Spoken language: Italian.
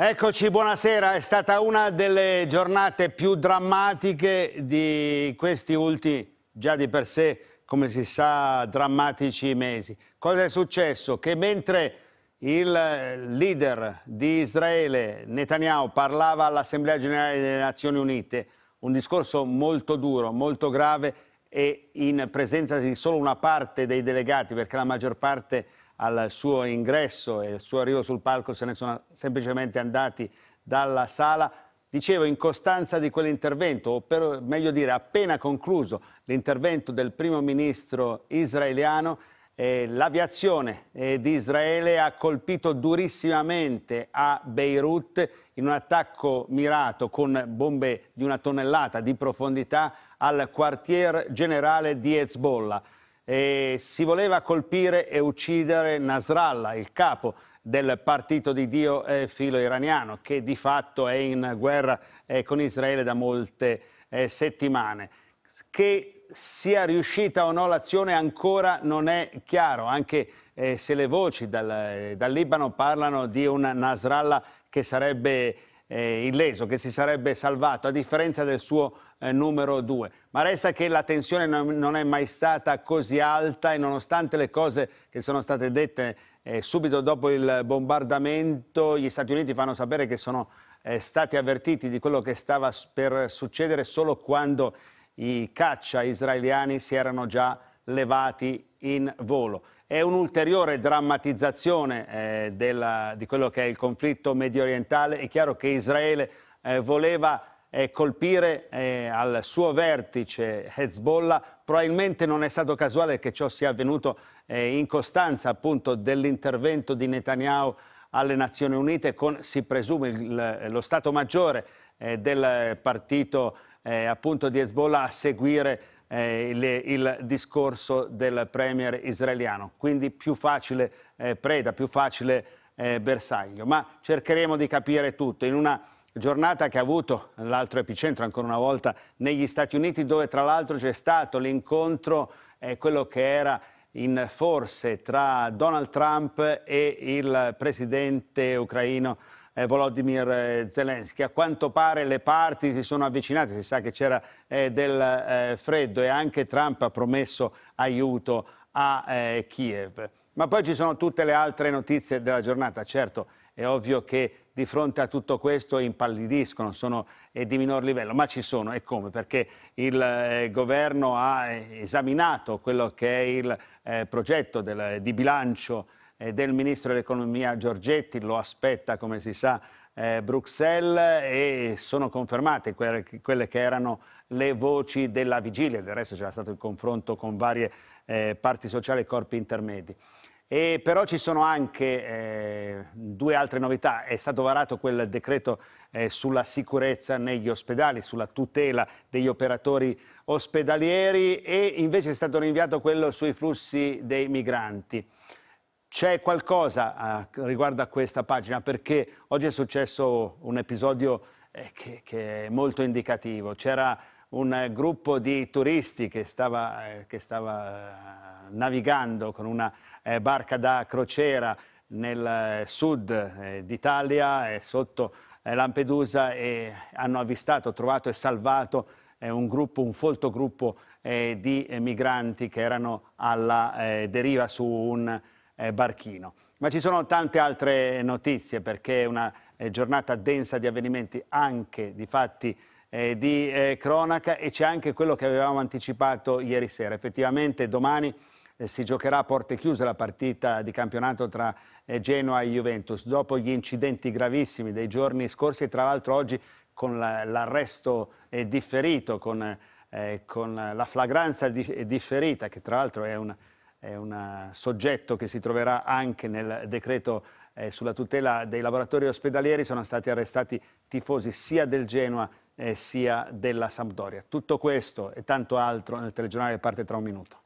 Eccoci, buonasera. È stata una delle giornate più drammatiche di questi ultimi, già di per sé, come si sa, drammatici mesi. Cosa è successo? Che mentre il leader di Israele, Netanyahu, parlava all'Assemblea Generale delle Nazioni Unite, un discorso molto duro, molto grave e in presenza di solo una parte dei delegati, perché la maggior parte al suo ingresso e al suo arrivo sul palco se ne sono semplicemente andati dalla sala dicevo, in costanza di quell'intervento, o per meglio dire appena concluso l'intervento del primo ministro israeliano, eh, l'aviazione eh, di Israele ha colpito durissimamente a Beirut in un attacco mirato con bombe di una tonnellata di profondità al quartier generale di Hezbollah. E si voleva colpire e uccidere Nasrallah, il capo del partito di Dio filo iraniano, che di fatto è in guerra eh, con Israele da molte eh, settimane. Che sia riuscita o no l'azione ancora non è chiaro, anche eh, se le voci dal, dal Libano parlano di un Nasrallah che sarebbe eh, illeso, che si sarebbe salvato, a differenza del suo eh, numero 2. Ma resta che la tensione non, non, è mai stata così alta e nonostante le cose che sono state dette eh, subito dopo il bombardamento, gli Stati Uniti fanno sapere che sono eh, stati avvertiti di quello che stava per succedere solo quando i caccia israeliani si erano già levati in volo. È un'ulteriore drammatizzazione eh, della, di quello che è il conflitto medio orientale. È chiaro che Israele eh, voleva eh, colpire eh, al suo vertice Hezbollah, probabilmente non è stato casuale che ciò sia avvenuto eh, in costanza appunto dell'intervento di Netanyahu alle Nazioni Unite con, si presume, il, lo Stato Maggiore eh, del partito eh, appunto di Hezbollah a seguire eh, il, il, discorso del premier israeliano, quindi più facile eh, preda, più facile eh, bersaglio. Ma cercheremo di capire tutto in una giornata che ha avuto l'altro epicentro ancora una volta negli Stati Uniti dove tra l'altro c'è stato l'incontro, eh, quello che era in forse tra Donald Trump e il presidente ucraino eh, Volodymyr eh, Zelensky. A quanto pare le parti si sono avvicinate, si sa che c'era eh, del eh, freddo e anche Trump ha promesso aiuto a eh, Kiev. Ma poi ci sono tutte le altre notizie della giornata, certo è ovvio che di fronte a tutto questo impallidiscono, sono di minor livello, ma ci sono e come? Perché il governo ha esaminato quello che è il progetto del, di bilancio eh, del Ministro dell'Economia Giorgetti, lo aspetta come si sa eh, Bruxelles e sono confermate quelle, quelle, che erano le voci della vigilia, del resto c'era stato il confronto con varie eh, parti sociali e corpi intermedi. E però ci sono anche eh, due altre novità, è stato varato quel decreto eh, sulla sicurezza negli ospedali, sulla tutela degli operatori ospedalieri e invece è stato rinviato quello sui flussi dei migranti. C'è qualcosa eh, riguardo a questa pagina perché oggi è successo un episodio eh, che, che, è molto indicativo. C'era un eh, gruppo di turisti che stava, eh, che stava eh, navigando con una barca da crociera nel sud d'Italia, sotto Lampedusa, e hanno avvistato, trovato e salvato un, gruppo, un folto gruppo di migranti che erano alla deriva su un eh, Barchino. Ma ci sono tante altre notizie perché è una eh, giornata densa di avvenimenti anche di fatti eh, di eh, cronaca e c'è anche quello che avevamo anticipato ieri sera. Effettivamente domani eh, si giocherà a porte chiuse la partita di campionato tra eh, Genoa e Juventus dopo gli incidenti gravissimi dei giorni scorsi e tra l'altro oggi con l'arresto la, eh, differito, con, eh, con, la flagranza di, differita che tra l'altro è un è un soggetto che si troverà anche nel decreto eh, sulla tutela dei lavoratori ospedalieri, sono stati arrestati tifosi sia del Genoa eh, sia della Sampdoria. Tutto questo e tanto altro nel telegiornale parte tra un minuto.